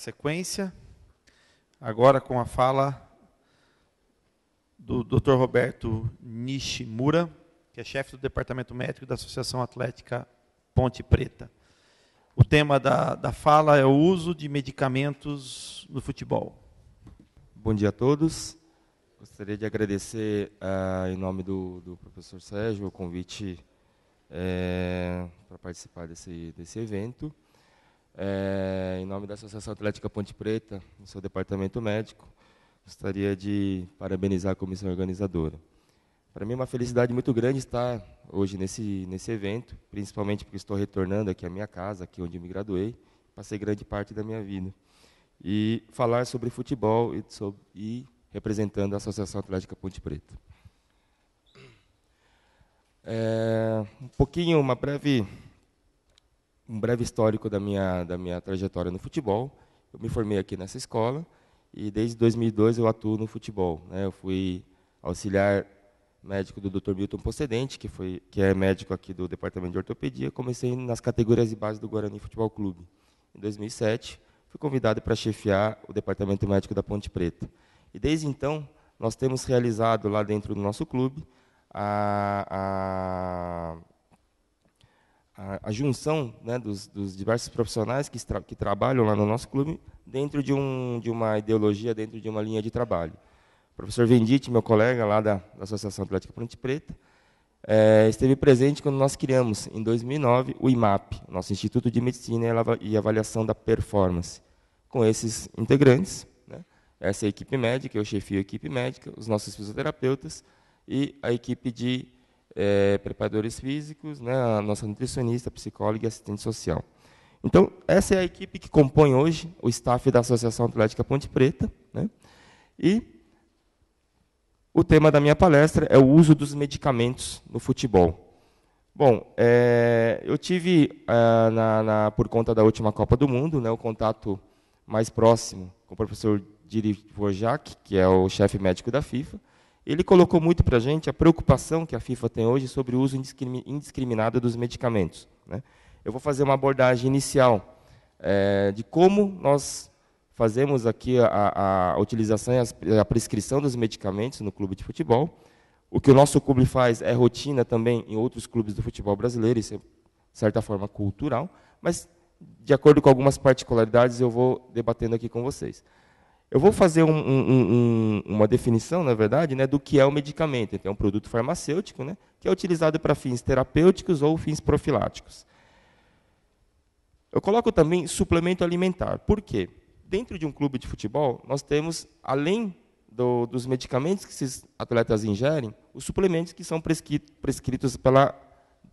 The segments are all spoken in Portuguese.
sequência, agora com a fala do Dr. Roberto Nishimura, que é chefe do Departamento Médico da Associação Atlética Ponte Preta. O tema da, da fala é o uso de medicamentos no futebol. Bom dia a todos. Gostaria de agradecer, ah, em nome do, do, professor Sérgio, o convite é, para participar desse, desse evento. É, em nome da Associação Atlética Ponte Preta, no seu departamento médico, gostaria de parabenizar a comissão organizadora. Para mim é uma felicidade muito grande estar hoje nesse, nesse evento, principalmente porque estou retornando aqui à minha casa, aqui onde me graduei, passei grande parte da minha vida. E falar sobre futebol e, sobre, e representando a Associação Atlética Ponte Preta. É, um pouquinho, uma breve um breve histórico da minha, da minha trajetória no futebol. Eu me formei aqui nessa escola e desde 2002 eu atuo no futebol. Né? Eu fui auxiliar médico do Dr. Milton Possedente, que, foi, que é médico aqui do Departamento de Ortopedia. Comecei nas categorias de base do Guarani Futebol Clube. Em 2007, fui convidado para chefiar o Departamento Médico da Ponte Preta. E desde então, nós temos realizado lá dentro do nosso clube a, a a, a junção né, dos, dos, diversos profissionais que, tra que trabalham lá no nosso clube dentro de, um, de uma ideologia, dentro de uma linha de trabalho. O professor Venditti, meu colega lá da, da Associação Atlética Ponte Preta, é, esteve presente quando nós criamos, em 2009, o IMAP, nosso Instituto de Medicina e Avaliação da Performance, com esses integrantes, né, essa é equipe médica, eu chefio a equipe médica, os nossos fisioterapeutas e a equipe de é, preparadores físicos, né, a nossa nutricionista, psicóloga e assistente social. Então, essa é a equipe que compõe hoje o staff da Associação Atlética Ponte Preta. Né? E o tema da minha palestra é o uso dos medicamentos no futebol. Bom, é, eu tive, é, na, na, por conta da última Copa do Mundo, né, o contato mais próximo com o professor Diri Wojcik, que é o chefe médico da FIFA, ele colocou muito para a gente a preocupação que a FIFA tem hoje sobre o uso indiscriminado dos medicamentos. Né? Eu vou fazer uma abordagem inicial é, de como nós fazemos aqui a, a utilização e a prescrição dos medicamentos no clube de futebol. O que o nosso clube faz é rotina também em outros clubes do futebol brasileiro, isso é, de certa forma, cultural, mas de acordo com algumas particularidades eu vou debatendo aqui com vocês. Eu vou fazer um, um, um, uma definição, na verdade, né, do que é o medicamento. Então, é um produto farmacêutico né, que é utilizado para fins terapêuticos ou fins profiláticos. Eu coloco também suplemento alimentar. Por quê? Dentro de um clube de futebol, nós temos, além do, dos medicamentos que esses atletas ingerem, os suplementos que são prescritos pela,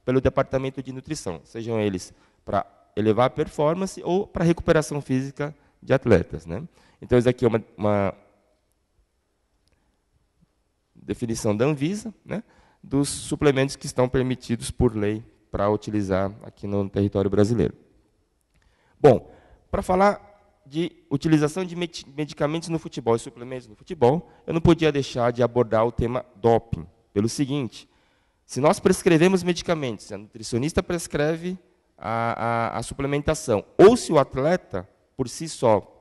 pelo departamento de nutrição, sejam eles para elevar a performance ou para recuperação física de atletas. Né? Então, isso aqui é uma, uma definição da Anvisa, né, dos suplementos que estão permitidos por lei para utilizar aqui no território brasileiro. Bom, para falar de utilização de medicamentos no futebol e suplementos no futebol, eu não podia deixar de abordar o tema doping, pelo seguinte: se nós prescrevemos medicamentos, a nutricionista prescreve a, a, a suplementação, ou se o atleta por si só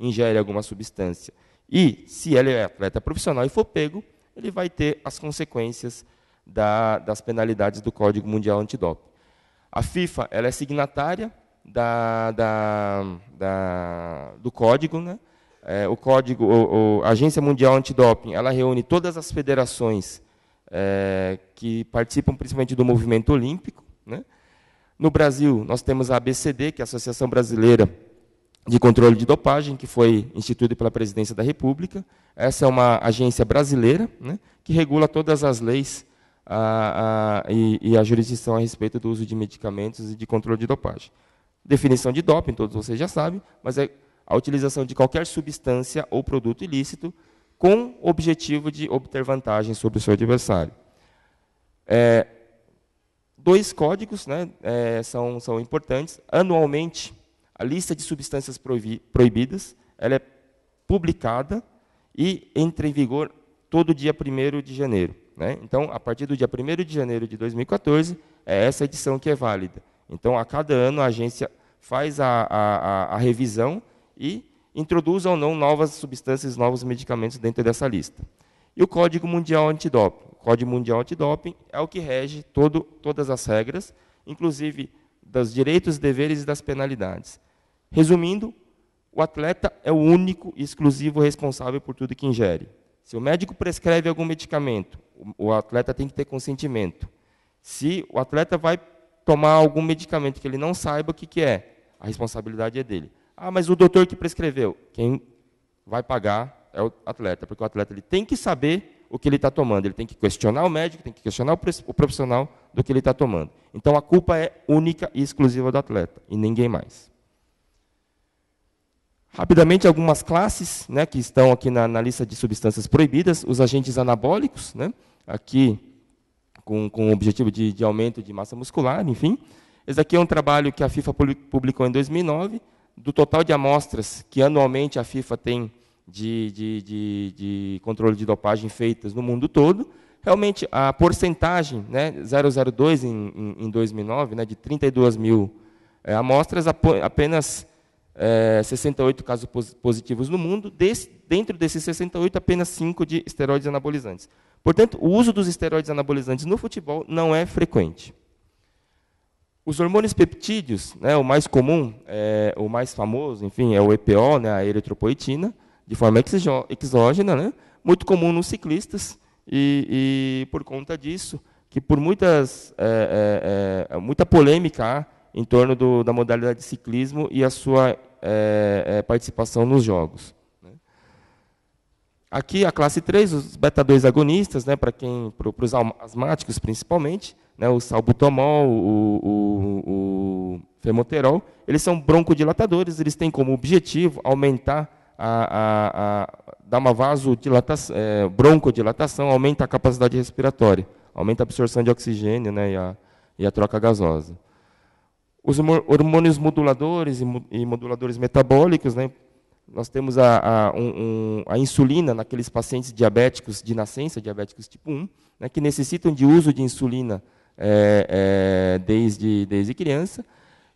ingere alguma substância. E, se ele é atleta profissional e for pego, ele vai ter as consequências da, das penalidades do Código Mundial Antidoping. A FIFA ela é signatária da, da, da, do código, né? É, o código, o, o, a Agência Mundial Antidoping, ela reúne todas as federações é, que participam principalmente do movimento olímpico. Né? No Brasil, nós temos a ABCD, que é a Associação Brasileira de Controle de Dopagem, que foi instituído pela Presidência da República. Essa é uma agência brasileira né, que regula todas as leis a, a, e, e, a jurisdição a respeito do uso de medicamentos e de controle de dopagem. Definição de doping, todos vocês já sabem, mas é a utilização de qualquer substância ou produto ilícito com o objetivo de obter vantagem sobre o seu adversário. É, dois códigos né, é, são, são importantes. Anualmente, a lista de substâncias proibidas ela é publicada e entra em vigor todo dia 1 de janeiro. Né? Então, a partir do dia 1 de janeiro de 2014, é essa edição que é válida. Então, a cada ano, a agência faz a, a, a revisão e introduz ou não novas substâncias, novos medicamentos dentro dessa lista. E o Código Mundial Antidoping. O Código Mundial Antidoping é o que rege todo, todas as regras, inclusive dos direitos, deveres e das penalidades. Resumindo, o atleta é o único e exclusivo responsável por tudo que ingere. Se o médico prescreve algum medicamento, o atleta tem que ter consentimento. Se o atleta vai tomar algum medicamento que ele não saiba o que, que é, a responsabilidade é dele. Ah, mas o doutor que prescreveu, quem vai pagar é o atleta, porque o atleta ele tem que saber o que ele está tomando, ele tem que questionar o médico, tem que questionar o profissional do que ele está tomando. Então a culpa é única e exclusiva do atleta e ninguém mais. Rapidamente, algumas classes né, que estão aqui na, na, lista de substâncias proibidas, os agentes anabólicos, né, aqui com, com o objetivo de, de, aumento de massa muscular, enfim. Esse aqui é um trabalho que a FIFA publicou em 2009, do total de amostras que anualmente a FIFA tem de, de, de controle de dopagem feitas no mundo todo. Realmente, a porcentagem, né, 002 em, em, em 2009, né, de 32 mil é, amostras, apenas é, eh, 68 casos positivos no mundo, desse, dentro desses 68, apenas 5 de esteroides anabolizantes. Portanto, o uso dos esteroides anabolizantes no futebol não é frequente. Os hormônios peptídeos, né, o mais comum, é, o mais famoso, enfim, é o EPO, né, a eritropoetina, de forma exógena, né, muito comum nos ciclistas, e, e, por conta disso, que por muitas, é, é, muita polêmica em torno do, da modalidade de ciclismo e a sua é, é, participação nos jogos. Né? Aqui a classe 3, os beta-2 agonistas, né, para quem, para os asmáticos principalmente, né, o salbutamol, o, o, o, femoterol, eles são broncodilatadores, eles têm como objetivo aumentar a, a, a dar uma vasodilatação, é, broncodilatação, aumenta a capacidade respiratória, aumenta a absorção de oxigênio né, e, a, e a troca gasosa. Os hormônios moduladores e moduladores metabólicos, né? nós temos a, a, um, um, a, insulina naqueles pacientes diabéticos de nascença, diabéticos tipo 1, né, que necessitam de uso de insulina é, é, desde, desde criança.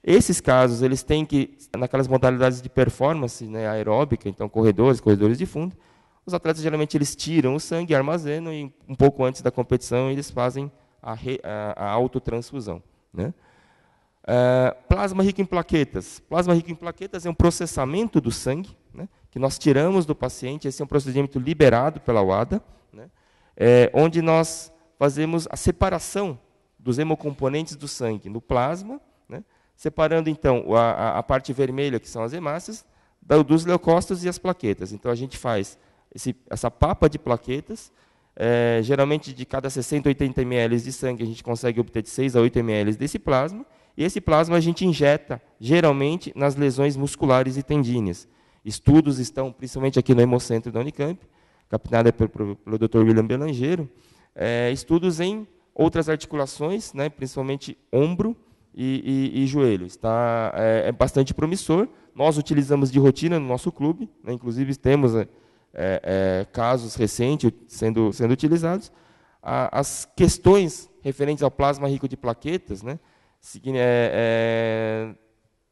Esses casos, eles têm que, naquelas modalidades de performance né, aeróbica, então corredores, corredores de fundo, os atletas geralmente eles tiram o sangue, armazenam e um pouco antes da competição eles fazem a, re, a, a autotransfusão. Né? É, plasma rico em plaquetas. Plasma rico em plaquetas é um processamento do sangue, né, que nós tiramos do paciente. Esse é um procedimento liberado pela UADA, né, é, onde nós fazemos a separação dos hemocomponentes do sangue no plasma, né, separando então a, a, parte vermelha, que são as hemácias, dos leucócitos e as plaquetas. Então a gente faz esse, essa papa de plaquetas. É, geralmente de cada 60 a 80 ml de sangue a gente consegue obter de 6 a 8 ml desse plasma e esse plasma a gente injeta, geralmente, nas lesões musculares e tendíneas. Estudos estão, principalmente aqui no Hemocentro da Unicamp, capitaneado pelo, pelo Dr. William Belangeiro, é, estudos em outras articulações, né, principalmente ombro e, e, e joelho. Está, é, é, bastante promissor. Nós utilizamos de rotina no nosso clube, né, inclusive temos é, é, é casos recentes sendo, sendo utilizados. A, as questões referentes ao plasma rico de plaquetas, né, é, é,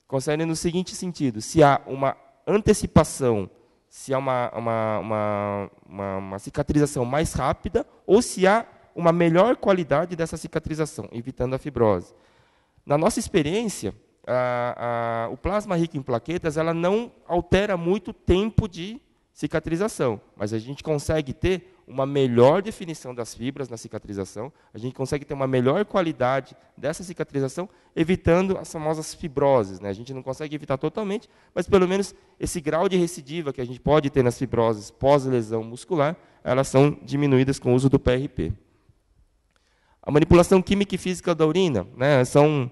concerne no seguinte sentido: se há uma antecipação, se há uma, uma, uma, uma, uma cicatrização mais rápida ou se há uma melhor qualidade dessa cicatrização, evitando a fibrose. Na nossa experiência, a, a, o plasma rico em plaquetas ela não altera muito o tempo de cicatrização, mas a gente consegue ter uma melhor definição das fibras na cicatrização, a gente consegue ter uma melhor qualidade dessa cicatrização, evitando as famosas fibroses. Né? A gente não consegue evitar totalmente, mas pelo menos esse grau de recidiva que a gente pode ter nas fibroses pós-lesão muscular, elas são diminuídas com o uso do PRP. A manipulação química e física da urina, né? são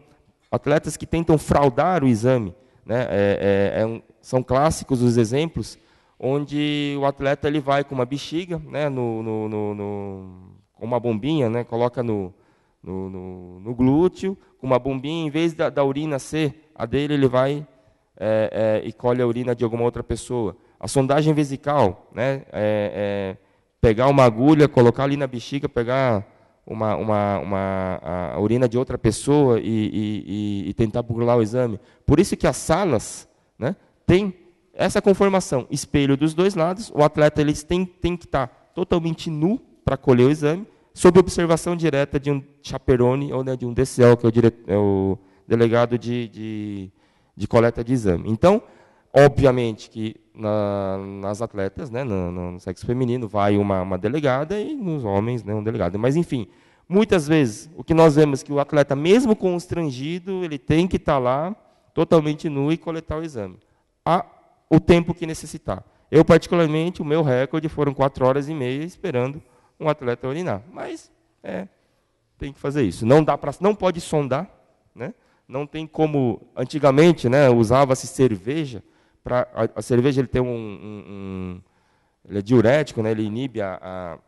atletas que tentam fraudar o exame, né? é, é, é um, são clássicos os exemplos onde o atleta ele vai com uma bexiga, né, no, no, no, no com uma bombinha, né, coloca no, no, no, no, glúteo, com uma bombinha, em vez da, da urina ser a dele, ele vai é, é, e colhe a urina de alguma outra pessoa. A sondagem vesical, né, é, é pegar uma agulha, colocar ali na bexiga, pegar uma, uma, uma a urina de outra pessoa e, e, e, tentar burlar o exame. Por isso que as salas né, têm essa é conformação, espelho dos dois lados, o atleta ele tem, tem que estar tá totalmente nu para colher o exame, sob observação direta de um chaperone ou né, de um DCL, que é o, dire... é o delegado de, de, de, coleta de exame. Então, obviamente que na, nas atletas, né, no, no, sexo feminino, vai uma, uma delegada e nos homens né, um delegado. Mas, enfim, muitas vezes o que nós vemos é que o atleta, mesmo constrangido, ele tem que estar tá lá totalmente nu e coletar o exame. A o tempo que necessitar. Eu, particularmente, o meu recorde foram quatro horas e meia esperando um atleta urinar. Mas é, tem que fazer isso. Não dá para, não pode sondar, né? Não tem como antigamente, né? Usava-se cerveja para a, a, cerveja ele tem um, um, um é diurético, né? Ele inibe a, a,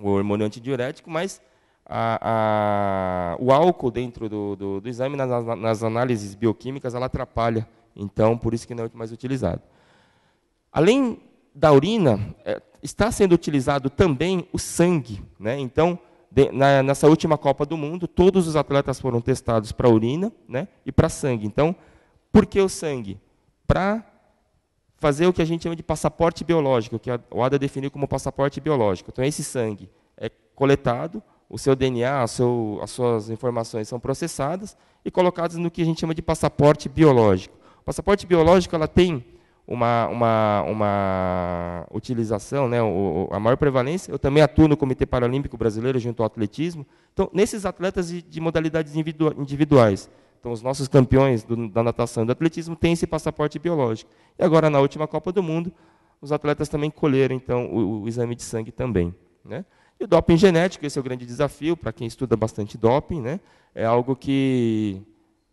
o hormônio antidiurético, mas a, o álcool dentro do, do, do exame nas, nas análises bioquímicas ela atrapalha então, por isso que não é mais utilizado. Além da urina, é, está sendo utilizado também o sangue. Né? Então, de, na, nessa última Copa do Mundo, todos os atletas foram testados para urina né? e para sangue. Então, por que o sangue? Para fazer o que a gente chama de passaporte biológico, que o ADA definiu como passaporte biológico. Então, esse sangue é coletado, o seu DNA, seu, as suas informações são processadas e colocadas no que a gente chama de passaporte biológico passaporte biológico ela tem uma, uma, uma utilização, né, o, a maior prevalência. Eu também atuo no Comitê Paralímpico Brasileiro junto ao atletismo. Então, nesses atletas de, de modalidades individuais, então, os nossos campeões do, da natação e do atletismo têm esse passaporte biológico. E agora, na última Copa do Mundo, os atletas também colheram então, o, o exame de sangue também. Né? E o doping genético, esse é o grande desafio para quem estuda bastante doping, né? é algo que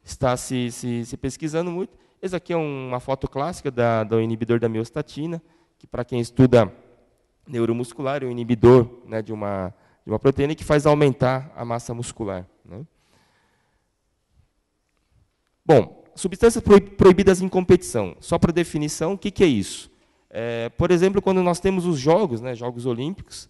está se, se, se pesquisando muito. Essa aqui é uma foto clássica da, do inibidor da miostatina, que para quem estuda neuromuscular é um inibidor né, de, uma, de uma proteína que faz aumentar a massa muscular. Né? Bom, substâncias proibidas em competição. Só para definição, o que, que é isso? É, por exemplo, quando nós temos os jogos, né, jogos olímpicos,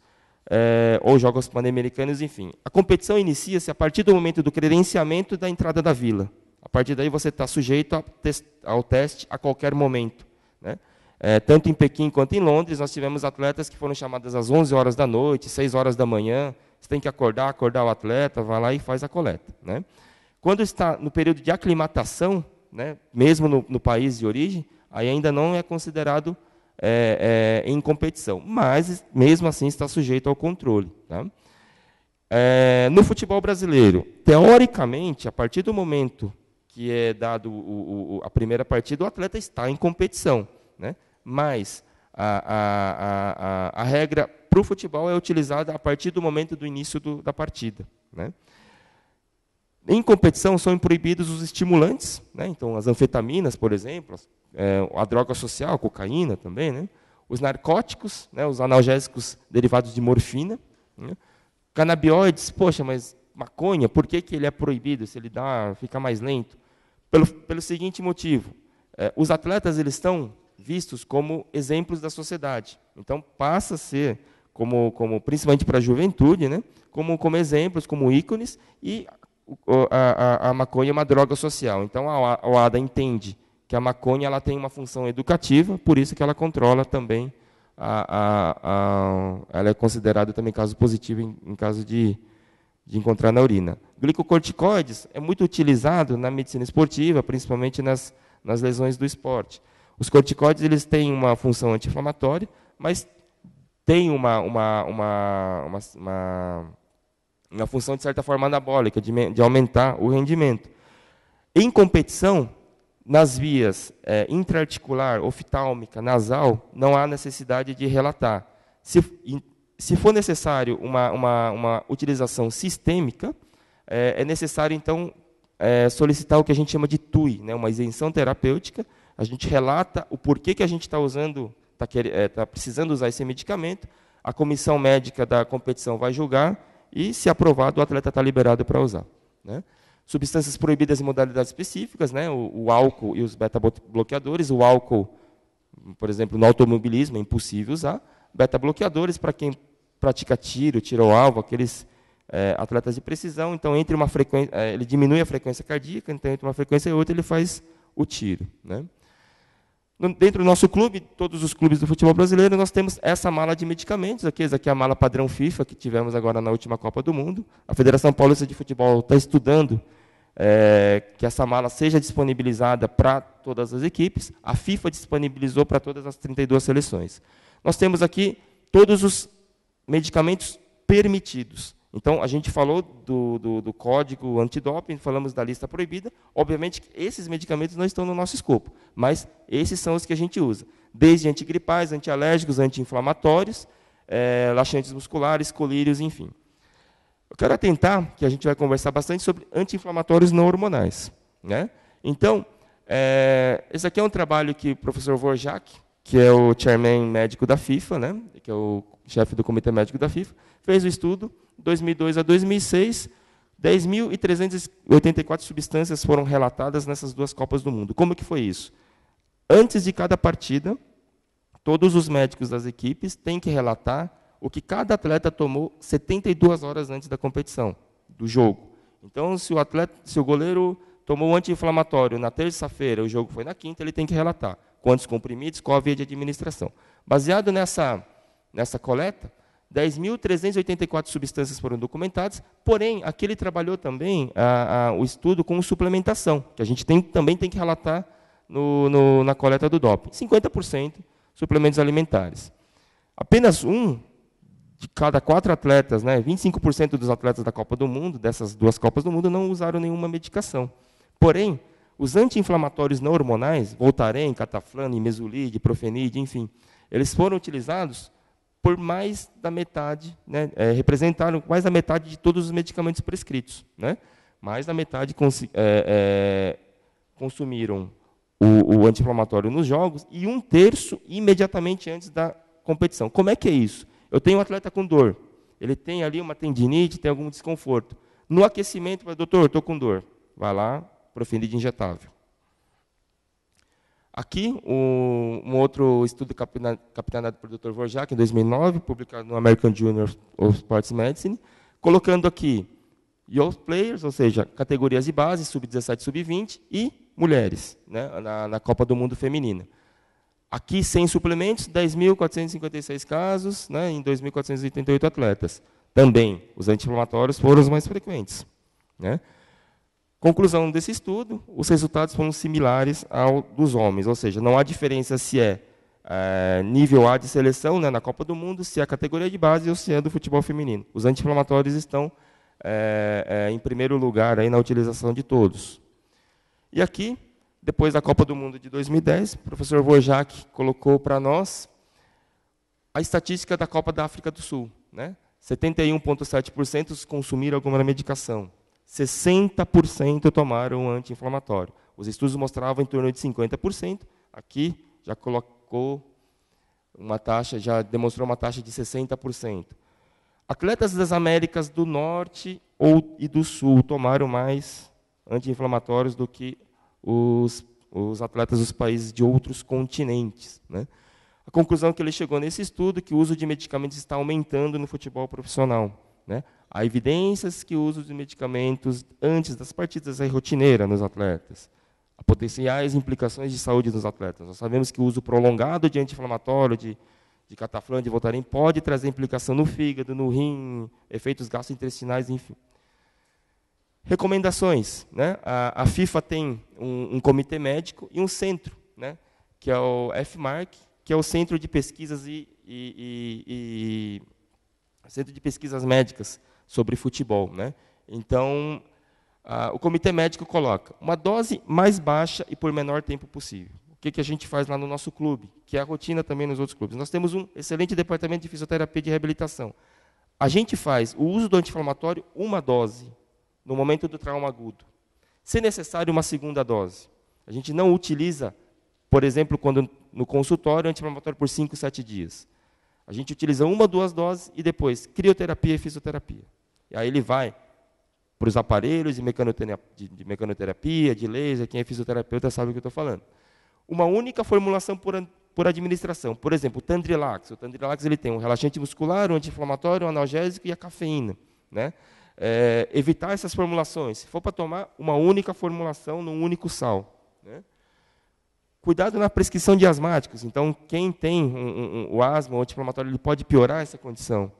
é, ou jogos pan-americanos, enfim. A competição inicia-se a partir do momento do credenciamento da entrada da vila. A partir daí você está sujeito ao teste a qualquer momento. Né? É, tanto em Pequim quanto em Londres, nós tivemos atletas que foram chamadas às 11 horas da noite, 6 horas da manhã. Você tem que acordar, acordar o atleta, vai lá e faz a coleta. Né? Quando está no período de aclimatação, né, mesmo no, no país de origem, aí ainda não é considerado é, é, em competição, mas mesmo assim está sujeito ao controle. Tá? É, no futebol brasileiro, teoricamente, a partir do momento que é dado o, o, a primeira partida, o atleta está em competição. Né? Mas a, a, a, a regra para o futebol é utilizada a partir do momento do início do, da partida. Né? Em competição são proibidos os estimulantes, né? então as anfetaminas, por exemplo, é, a droga social, a cocaína também, né? os narcóticos, né? os analgésicos derivados de morfina, né? canabioides, poxa, mas maconha, por que, que ele é proibido se ele dá, fica mais lento? Pelo, pelo seguinte motivo, eh, os atletas eles estão vistos como exemplos da sociedade. Então passa a ser como, como principalmente para a juventude, né? Como, como exemplos, como ícones e a, a, a maconha é uma droga social. Então a, a OADA entende que a maconha ela tem uma função educativa, por isso que ela controla também a, a, a ela é considerada também caso positivo em, em caso de de encontrar na urina. Glicocorticoides é muito utilizado na medicina esportiva, principalmente nas, nas lesões do esporte. Os corticoides eles têm uma função anti-inflamatória, mas têm uma, uma, uma, uma, uma, função, de certa forma, anabólica, de, de aumentar o rendimento. Em competição, nas vias é, intraarticular, oftálmica, nasal, não há necessidade de relatar. Se, se for necessário uma, uma, uma utilização sistêmica, é, é necessário, então, é, solicitar o que a gente chama de TUI, né, uma isenção terapêutica. A gente relata o porquê que a gente está usando, está é, tá precisando usar esse medicamento, a comissão médica da competição vai julgar e, se aprovado, o atleta está liberado para usar. Né? Substâncias proibidas em modalidades específicas, né, o, o álcool e os beta-bloqueadores. O álcool, por exemplo, no automobilismo é impossível usar beta-bloqueadores para quem pratica tiro, tiro ao alvo, aqueles é, atletas de precisão. Então, entre uma frequência, é, ele diminui a frequência cardíaca, então, entre uma frequência e outra, ele faz o tiro. Né? No, dentro do nosso clube, todos os clubes do futebol brasileiro, nós temos essa mala de medicamentos. Aqui, essa aqui é a mala padrão FIFA que tivemos agora na última Copa do Mundo. A Federação Paulista de Futebol está estudando é, que essa mala seja disponibilizada para todas as equipes. A FIFA disponibilizou para todas as 32 seleções. Nós temos aqui todos os medicamentos permitidos. Então, a gente falou do, do, do código antidoping, falamos da lista proibida. Obviamente, esses medicamentos não estão no nosso escopo, mas esses são os que a gente usa. Desde antigripais, antialérgicos, anti-inflamatórios, é, laxantes musculares, colírios, enfim. Eu quero atentar que a gente vai conversar bastante sobre anti-inflamatórios não hormonais. Né? Então, é, esse aqui é um trabalho que o professor Vorjak que é o chairman médico da FIFA, né, que é o chefe do comitê médico da FIFA, fez o estudo, 2002 a 2006, 10.384 substâncias foram relatadas nessas duas Copas do Mundo. Como que foi isso? Antes de cada partida, todos os médicos das equipes têm que relatar o que cada atleta tomou 72 horas antes da competição, do jogo. Então, se o atleta, se o goleiro tomou anti-inflamatório na terça-feira, o jogo foi na quinta, ele tem que relatar quantos comprimidos, qual a via de administração. Baseado nessa, nessa coleta, 10.384 substâncias foram documentadas, porém, aqui ele trabalhou também a, a, o estudo com suplementação, que a gente tem, também tem que relatar no, no, na coleta do doping. 50% suplementos alimentares. Apenas um de cada quatro atletas, né, 25% dos atletas da Copa do Mundo, dessas duas Copas do Mundo, não usaram nenhuma medicação. Porém, os anti-inflamatórios não hormonais, Voltaren, Cataflane, Mesulide, Profenide, enfim, eles foram utilizados por mais da metade, né, é, representaram mais da metade de todos os medicamentos prescritos. Né? Mais da metade é, é, consumiram o, o anti-inflamatório nos jogos e um terço imediatamente antes da competição. Como é que é isso? Eu tenho um atleta com dor, ele tem ali uma tendinite, tem algum desconforto. No aquecimento, doutor, estou com dor. Vai lá, Profenid injetável. Aqui, um outro estudo capitaneado pelo Dr. Vorjak, em 2009, publicado no American Journal of Sports Medicine, colocando aqui youth players, ou seja, categorias de base, sub-17, sub-20, e mulheres, né, na, na, Copa do Mundo Feminina. Aqui, sem suplementos, 10.456 casos né, em 2.488 atletas. Também, os anti-inflamatórios foram os mais frequentes. Né? Conclusão desse estudo, os resultados foram similares ao dos homens, ou seja, não há diferença se é, é nível A de seleção né, na Copa do Mundo, se é a categoria de base ou se é do futebol feminino. Os anti-inflamatórios estão é, é, em primeiro lugar aí na utilização de todos. E aqui, depois da Copa do Mundo de 2010, o professor Wojak colocou para nós a estatística da Copa da África do Sul. Né? 71,7% consumiram alguma medicação. 60% tomaram anti-inflamatório. Os estudos mostravam em torno de 50%. Aqui já colocou uma taxa, já demonstrou uma taxa de 60%. Atletas das Américas do Norte ou, e do Sul tomaram mais anti-inflamatórios do que os, os, atletas dos países de outros continentes. Né? A conclusão que ele chegou nesse estudo é que o uso de medicamentos está aumentando no futebol profissional. Né? Há evidências que o uso de medicamentos antes das partidas é rotineira nos atletas. Há potenciais implicações de saúde nos atletas. Nós sabemos que o uso prolongado de anti-inflamatório, de, de cataflã, de voltaren, pode trazer implicação no fígado, no rim, efeitos gastrointestinais, enfim. Recomendações. Né? A, a FIFA tem um, um, comitê médico e um centro, né? que é o FMARC, que é o Centro de Pesquisas e, e, e, e Centro de Pesquisas Médicas, sobre futebol. Né? Então, ah, o comitê médico coloca uma dose mais baixa e por menor tempo possível. O que, que a gente faz lá no nosso clube, que é a rotina também nos outros clubes? Nós temos um excelente departamento de fisioterapia e de reabilitação. A gente faz o uso do anti-inflamatório uma dose no momento do trauma agudo. Se necessário, uma segunda dose. A gente não utiliza, por exemplo, quando no consultório, anti-inflamatório por 5, 7 dias. A gente utiliza uma, duas doses e depois crioterapia e fisioterapia. E aí ele vai para os aparelhos de mecanoterapia, de mecanoterapia, de laser, quem é fisioterapeuta sabe o que eu estou falando. Uma única formulação por, por administração. Por exemplo, o Tandrilax. O Tandrilax ele tem um relaxante muscular, um anti-inflamatório, um analgésico e a cafeína. Né? É, evitar essas formulações. Se for para tomar, uma única formulação num único sal. Né? Cuidado na prescrição de asmáticos. Então, quem tem um, um, o asma ou anti-inflamatório, ele pode piorar essa condição.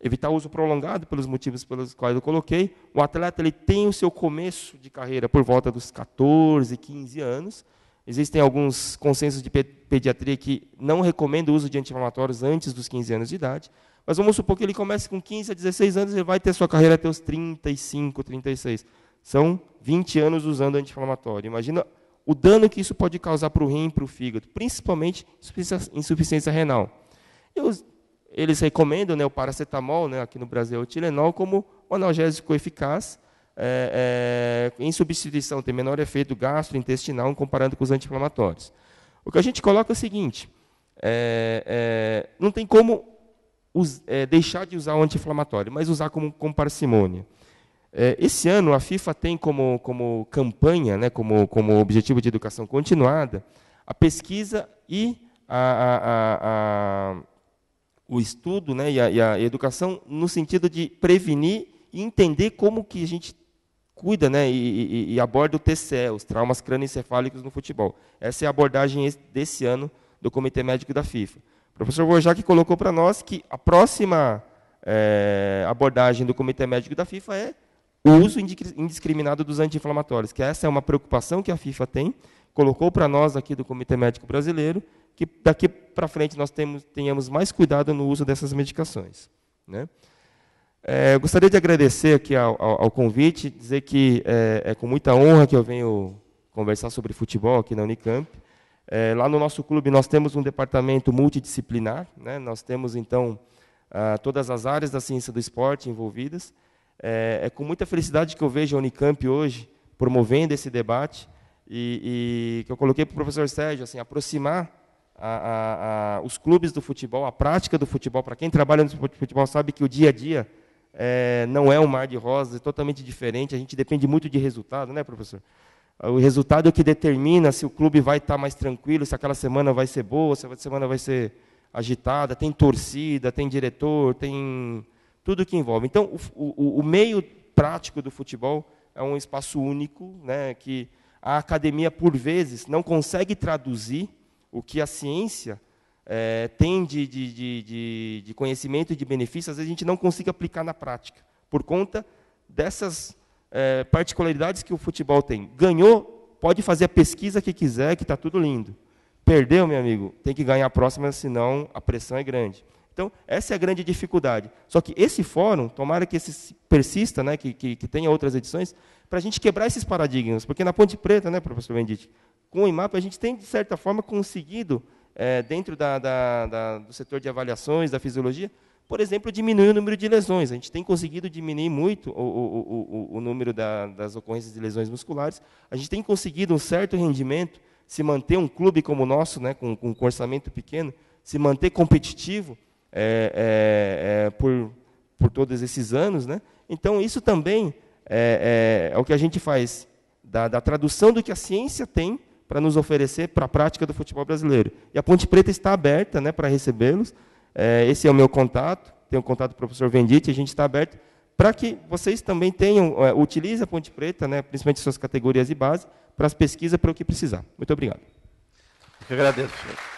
Evitar o uso prolongado pelos motivos pelos quais eu coloquei. O atleta ele tem o seu começo de carreira por volta dos 14, 15 anos. Existem alguns consensos de pediatria que não recomendam o uso de anti-inflamatórios antes dos 15 anos de idade. Mas vamos supor que ele comece com 15 a 16 anos e vai ter sua carreira até os 35, 36. São 20 anos usando anti-inflamatório. Imagina o dano que isso pode causar para o rim, para o fígado, principalmente insuficiência renal. eles recomendam né, o paracetamol, né, aqui no Brasil é o Tilenol, como um analgésico eficaz, é, é, em substituição, tem menor efeito gastrointestinal comparando com os anti-inflamatórios. O que a gente coloca é o seguinte: é, é não tem como us, é, deixar de usar o anti-inflamatório, mas usar como, com parcimônia. É, esse ano a FIFA tem como, como campanha, né, como, como objetivo de educação continuada, a pesquisa e a, a, a, o estudo né, e, e, a, educação no sentido de prevenir e entender como que a gente cuida né, e, e, e aborda o TCE, os traumas crânioencefálicos no futebol. Essa é a abordagem desse ano do Comitê Médico da FIFA. O professor Wojcik colocou para nós que a próxima é, abordagem do Comitê Médico da FIFA é o uso indiscriminado dos anti-inflamatórios, que essa é uma preocupação que a FIFA tem, colocou para nós aqui do Comitê Médico Brasileiro, que daqui para frente nós temos, tenhamos mais cuidado no uso dessas medicações. Né? É, gostaria de agradecer aqui ao, ao, ao convite, dizer que é, é, com muita honra que eu venho conversar sobre futebol aqui na Unicamp. É, lá no nosso clube nós temos um departamento multidisciplinar, né? nós temos então ah, todas as áreas da ciência do esporte envolvidas, é, é, com muita felicidade que eu vejo a Unicamp hoje promovendo esse debate e, e que eu coloquei para o professor Sérgio, assim, aproximar a, a, a, os clubes do futebol, a prática do futebol. Para quem trabalha no futebol sabe que o dia a dia é, não é um mar de rosas, é totalmente diferente. A gente depende muito de resultado, né, professor? O resultado é que determina se o clube vai estar tá mais tranquilo, se aquela semana vai ser boa, se a semana vai ser agitada. Tem torcida, tem diretor, tem tudo que envolve. Então, o, o, o meio prático do futebol é um espaço único, né, que a academia, por vezes, não consegue traduzir o que a ciência é, tem de, de, de, de, conhecimento e de benefícios, às vezes a gente não consegue aplicar na prática, por conta dessas é, particularidades que o futebol tem. Ganhou, pode fazer a pesquisa que quiser, que está tudo lindo. Perdeu, meu amigo, tem que ganhar a próxima, senão a pressão é grande. Então, essa é a grande dificuldade. Só que esse fórum, tomara que esse persista, né, que, que, que tenha outras edições, para a gente quebrar esses paradigmas. Porque na Ponte Preta, né, professor Benditti, com o IMAP, a gente tem, de certa forma, conseguido, é, dentro da, da, da, do setor de avaliações, da fisiologia, por exemplo, diminuir o número de lesões. A gente tem conseguido diminuir muito o, o, o, o número da, das ocorrências de lesões musculares. A gente tem conseguido um certo rendimento, se manter um clube como o nosso, né, com, com um orçamento pequeno, se manter competitivo, é, é, é, por, por todos esses anos. Né? Então, isso também é, é, é, o que a gente faz da, da tradução do que a ciência tem para nos oferecer para a prática do futebol brasileiro. E a Ponte Preta está aberta né, para recebê-los. esse é o meu contato, tenho contato com o professor Venditti, a gente está aberto para que vocês também tenham, é, utilizem a Ponte Preta, né, principalmente suas categorias de base, para as pesquisas, para o que precisar. Muito obrigado. Eu que agradeço, senhor.